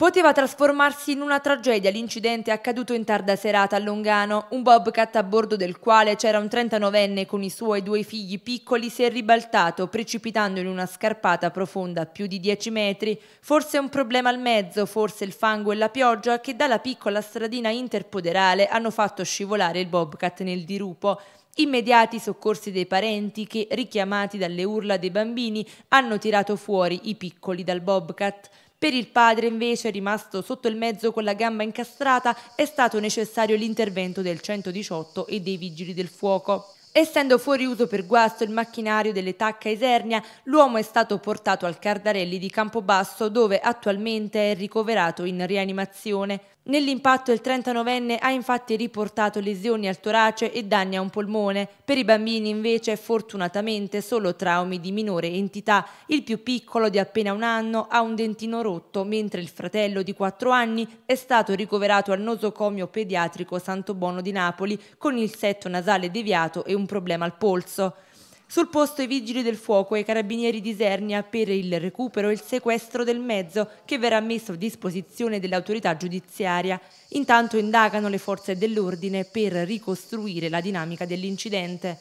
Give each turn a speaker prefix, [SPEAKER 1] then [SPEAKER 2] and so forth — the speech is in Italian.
[SPEAKER 1] Poteva trasformarsi in una tragedia l'incidente accaduto in tarda serata a Longano. Un bobcat a bordo del quale c'era un 39enne con i suoi due figli piccoli si è ribaltato, precipitando in una scarpata profonda a più di 10 metri. Forse un problema al mezzo, forse il fango e la pioggia che dalla piccola stradina interpoderale hanno fatto scivolare il bobcat nel dirupo. Immediati soccorsi dei parenti che, richiamati dalle urla dei bambini, hanno tirato fuori i piccoli dal bobcat. Per il padre invece, rimasto sotto il mezzo con la gamba incastrata, è stato necessario l'intervento del 118 e dei vigili del fuoco. Essendo fuori uso per guasto il macchinario dell'età Casernia, l'uomo è stato portato al Cardarelli di Campobasso dove attualmente è ricoverato in rianimazione. Nell'impatto il 39enne ha infatti riportato lesioni al torace e danni a un polmone. Per i bambini invece fortunatamente solo traumi di minore entità. Il più piccolo di appena un anno ha un dentino rotto, mentre il fratello di 4 anni è stato ricoverato al nosocomio pediatrico Santo Bono di Napoli con il setto nasale deviato e un un problema al polso. Sul posto i vigili del fuoco e i carabinieri di Sernia per il recupero e il sequestro del mezzo che verrà messo a disposizione dell'autorità giudiziaria. Intanto indagano le forze dell'ordine per ricostruire la dinamica dell'incidente.